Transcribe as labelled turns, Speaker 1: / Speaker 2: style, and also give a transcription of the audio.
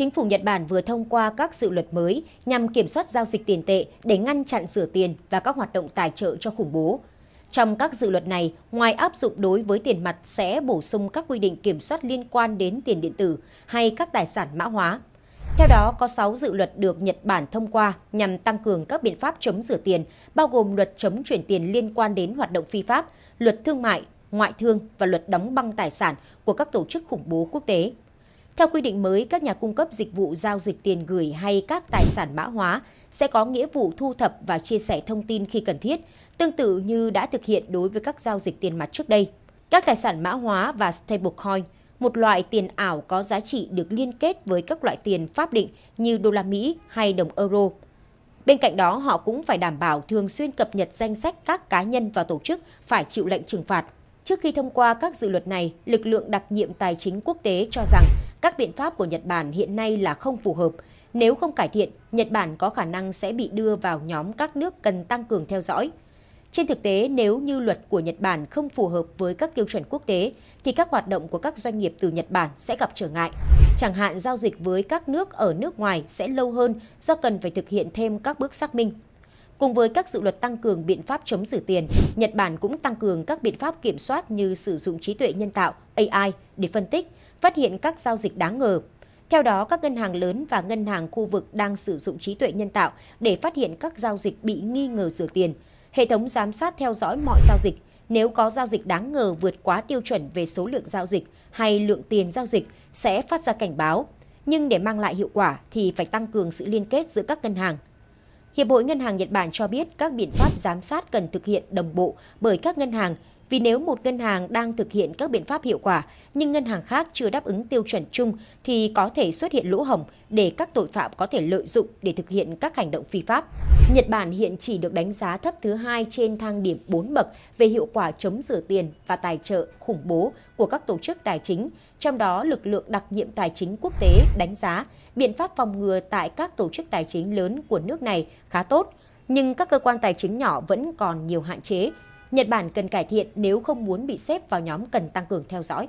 Speaker 1: chính phủ Nhật Bản vừa thông qua các dự luật mới nhằm kiểm soát giao dịch tiền tệ để ngăn chặn rửa tiền và các hoạt động tài trợ cho khủng bố. Trong các dự luật này, ngoài áp dụng đối với tiền mặt sẽ bổ sung các quy định kiểm soát liên quan đến tiền điện tử hay các tài sản mã hóa. Theo đó, có 6 dự luật được Nhật Bản thông qua nhằm tăng cường các biện pháp chống rửa tiền, bao gồm luật chống chuyển tiền liên quan đến hoạt động phi pháp, luật thương mại, ngoại thương và luật đóng băng tài sản của các tổ chức khủng bố quốc tế. Theo quy định mới, các nhà cung cấp dịch vụ giao dịch tiền gửi hay các tài sản mã hóa sẽ có nghĩa vụ thu thập và chia sẻ thông tin khi cần thiết, tương tự như đã thực hiện đối với các giao dịch tiền mặt trước đây. Các tài sản mã hóa và stablecoin, một loại tiền ảo có giá trị được liên kết với các loại tiền pháp định như đô la Mỹ hay đồng euro. Bên cạnh đó, họ cũng phải đảm bảo thường xuyên cập nhật danh sách các cá nhân và tổ chức phải chịu lệnh trừng phạt. Trước khi thông qua các dự luật này, lực lượng đặc nhiệm tài chính quốc tế cho rằng các biện pháp của Nhật Bản hiện nay là không phù hợp. Nếu không cải thiện, Nhật Bản có khả năng sẽ bị đưa vào nhóm các nước cần tăng cường theo dõi. Trên thực tế, nếu như luật của Nhật Bản không phù hợp với các tiêu chuẩn quốc tế, thì các hoạt động của các doanh nghiệp từ Nhật Bản sẽ gặp trở ngại. Chẳng hạn giao dịch với các nước ở nước ngoài sẽ lâu hơn do cần phải thực hiện thêm các bước xác minh. Cùng với các dự luật tăng cường biện pháp chống rửa tiền, Nhật Bản cũng tăng cường các biện pháp kiểm soát như sử dụng trí tuệ nhân tạo AI để phân tích, phát hiện các giao dịch đáng ngờ. Theo đó, các ngân hàng lớn và ngân hàng khu vực đang sử dụng trí tuệ nhân tạo để phát hiện các giao dịch bị nghi ngờ rửa tiền. Hệ thống giám sát theo dõi mọi giao dịch. Nếu có giao dịch đáng ngờ vượt quá tiêu chuẩn về số lượng giao dịch hay lượng tiền giao dịch sẽ phát ra cảnh báo. Nhưng để mang lại hiệu quả thì phải tăng cường sự liên kết giữa các ngân hàng, Hiệp hội Ngân hàng Nhật Bản cho biết các biện pháp giám sát cần thực hiện đồng bộ bởi các ngân hàng vì nếu một ngân hàng đang thực hiện các biện pháp hiệu quả nhưng ngân hàng khác chưa đáp ứng tiêu chuẩn chung thì có thể xuất hiện lỗ hổng để các tội phạm có thể lợi dụng để thực hiện các hành động phi pháp. Nhật Bản hiện chỉ được đánh giá thấp thứ hai trên thang điểm 4 bậc về hiệu quả chống rửa tiền và tài trợ khủng bố của các tổ chức tài chính, trong đó lực lượng đặc nhiệm tài chính quốc tế đánh giá biện pháp phòng ngừa tại các tổ chức tài chính lớn của nước này khá tốt, nhưng các cơ quan tài chính nhỏ vẫn còn nhiều hạn chế. Nhật Bản cần cải thiện nếu không muốn bị xếp vào nhóm cần tăng cường theo dõi.